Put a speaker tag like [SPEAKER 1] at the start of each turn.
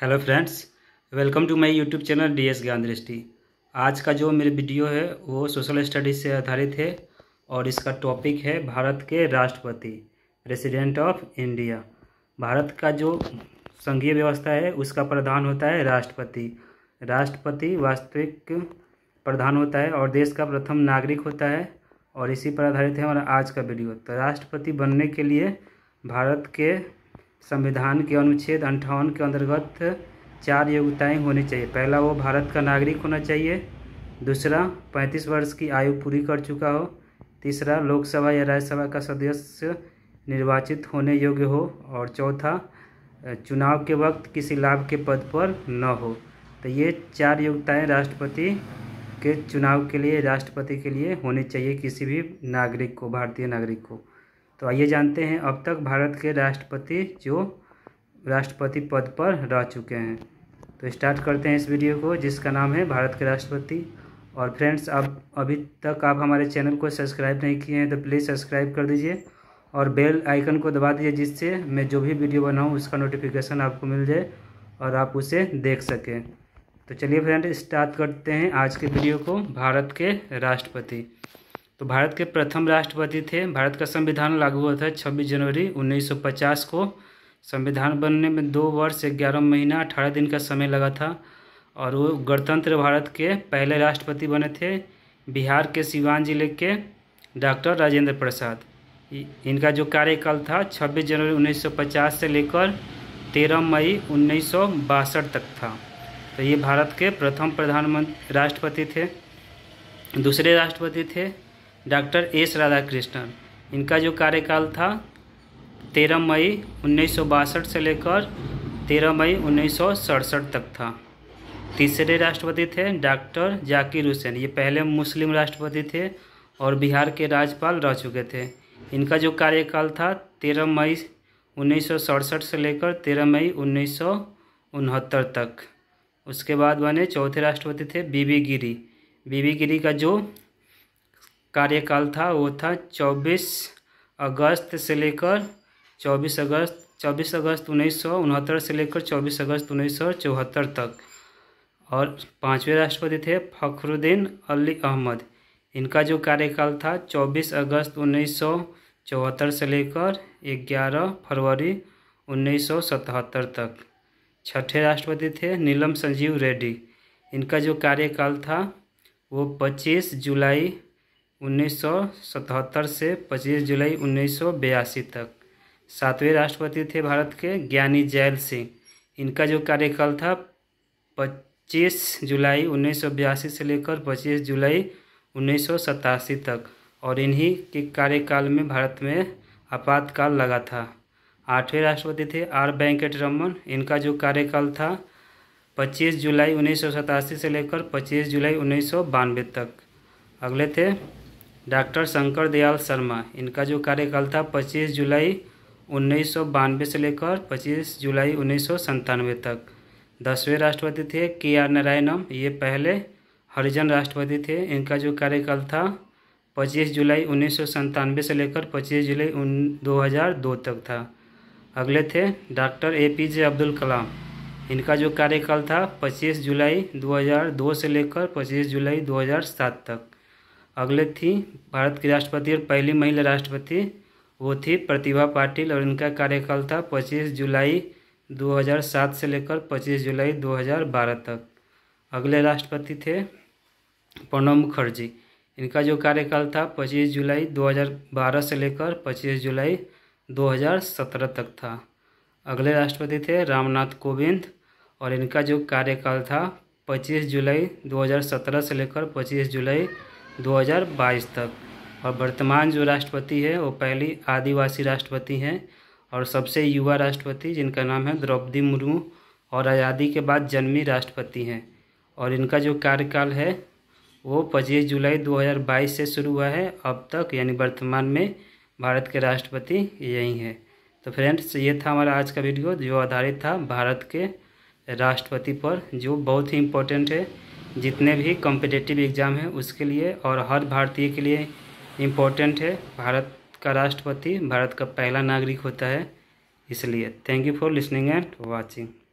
[SPEAKER 1] hello friends welcome to my YouTube channel D S Gyan Drishti आज का जो मेरे वीडियो है वो सोशल स्टडीज़ से आधारित है और इसका टॉपिक है भारत के राष्ट्रपति प्रेसिडेंट ऑफ इंडिया भारत का जो संघीय व्यवस्था है उसका प्रधान होता है राष्ट्रपति राष्ट्रपति वास्तविक प्रधान होता है और देश का प्रथम नागरिक होता है और इसी पर आधारित है हमारा आज का वीडियो तो राष्ट्रपति बनने के लिए भारत के संविधान के अनुच्छेद अंठावन के अंतर्गत चार योग्यताएं होनी चाहिए पहला वो भारत का नागरिक होना चाहिए दूसरा पैंतीस वर्ष की आयु पूरी कर चुका हो तीसरा लोकसभा या राज्यसभा का सदस्य निर्वाचित होने योग्य हो और चौथा चुनाव के वक्त किसी लाभ के पद पर न हो तो ये चार योग्यताएँ राष्ट्रपति के चुनाव के लिए राष्ट्रपति के लिए होनी चाहिए किसी भी नागरिक को भारतीय नागरिक को तो आइए जानते हैं अब तक भारत के राष्ट्रपति जो राष्ट्रपति पद पर रह चुके हैं तो स्टार्ट करते हैं इस वीडियो को जिसका नाम है भारत के राष्ट्रपति और फ्रेंड्स आप अभी तक आप हमारे चैनल को सब्सक्राइब नहीं किए हैं तो प्लीज़ सब्सक्राइब कर दीजिए और बेल आइकन को दबा दीजिए जिससे मैं जो भी वीडियो बनाऊँ उसका नोटिफिकेशन आपको मिल जाए और आप उसे देख सकें तो चलिए फ्रेंड स्टार्ट करते हैं आज के वीडियो को भारत के राष्ट्रपति तो भारत के प्रथम राष्ट्रपति थे भारत का संविधान लागू हुआ था 26 जनवरी 1950 को संविधान बनने में दो वर्ष ग्यारह महीना अठारह दिन का समय लगा था और वो गणतंत्र भारत के पहले राष्ट्रपति बने थे बिहार के सिवान जिले के डॉक्टर राजेंद्र प्रसाद इनका जो कार्यकाल था 26 जनवरी 1950 से लेकर 13 मई उन्नीस तक था तो ये भारत के प्रथम प्रधानमंत्री राष्ट्रपति थे दूसरे राष्ट्रपति थे डॉक्टर एस राधाकृष्णन इनका जो कार्यकाल था तेरह मई उन्नीस से लेकर तेरह मई उन्नीस तक था तीसरे राष्ट्रपति थे डॉक्टर जाकिर हुसैन ये पहले मुस्लिम राष्ट्रपति थे और बिहार के राज्यपाल रह चुके थे इनका जो कार्यकाल था तेरह मई उन्नीस से लेकर तेरह मई उन्नीस तक उसके बाद बने चौथे राष्ट्रपति थे बीबी गिरी बीबी गिरी का जो कार्यकाल था वो था चौबीस अगस्त से लेकर चौबीस अगस्त चौबीस अगस्त उन्नीस सौ उनहत्तर से लेकर चौबीस अगस्त उन्नीस सौ चौहत्तर तक और पांचवे राष्ट्रपति थे फखरुद्दीन अली अहमद इनका जो कार्यकाल था 24 अगस्त उन्नीस से लेकर 11 फरवरी सतहत्तर तक छठे राष्ट्रपति थे नीलम संजीव रेड्डी इनका जो कार्यकाल था वो 25 जुलाई 1977 से 25 जुलाई उन्नीस तक सातवें राष्ट्रपति थे भारत के ज्ञानी जैल सिंह इनका जो कार्यकाल था 25 जुलाई उन्नीस से लेकर 25 जुलाई उन्नीस तक और इन्हीं के कार्यकाल में भारत में आपातकाल लगा था आठवें राष्ट्रपति थे आर वेंकट रमन इनका जो कार्यकाल था 25 जुलाई उन्नीस से लेकर 25 जुलाई उन्नीस तक अगले थे डॉक्टर शंकर दयाल शर्मा इनका जो कार्यकाल था 25 जुलाई उन्नीस से लेकर 25 जुलाई उन्नीस तक दसवें राष्ट्रपति थे के आर नारायणम ये पहले हरिजन राष्ट्रपति थे इनका जो कार्यकाल था 25 जुलाई उन्नीस से लेकर 25 जुलाई उन 2002 तक था अगले थे doctor A P J Abdul Kalam इनका जो कार्यकाल था 25 जुलाई 2002 से लेकर 25 जुलाई 2007 तक अगले थी भारत की राष्ट्रपति और पहली महिला राष्ट्रपति वो थी प्रतिभा पाटिल और इनका कार्यकाल था 25 जुलाई 2007 से लेकर 25 जुलाई 2012 तक अगले राष्ट्रपति थे प्रणब मुखर्जी इनका जो कार्यकाल था 25 जुलाई 2012 से लेकर 25 जुलाई 2017 तक था अगले राष्ट्रपति थे रामनाथ कोविंद और इनका जो कार्यकाल था 25 जुलाई 2017 से लेकर 25 जुलाई 2022 तक और वर्तमान जो राष्ट्रपति है वो पहली आदिवासी राष्ट्रपति हैं और सबसे युवा राष्ट्रपति जिनका नाम है द्रौपदी मुर्मू और आज़ादी के बाद जन्मी राष्ट्रपति हैं और इनका जो कार्यकाल है वो 25 जुलाई 2022 से शुरू हुआ है अब तक यानी वर्तमान में भारत के राष्ट्रपति यही हैं तो फ्रेंड्स ये था हमारा आज का वीडियो जो आधारित था भारत के राष्ट्रपति पर जो बहुत ही इम्पोर्टेंट है जितने भी कॉम्पिटेटिव एग्ज़ाम हैं उसके लिए और हर भारतीय के लिए इम्पोर्टेंट है भारत का राष्ट्रपति भारत का पहला नागरिक होता है इसलिए thank you for listening and watching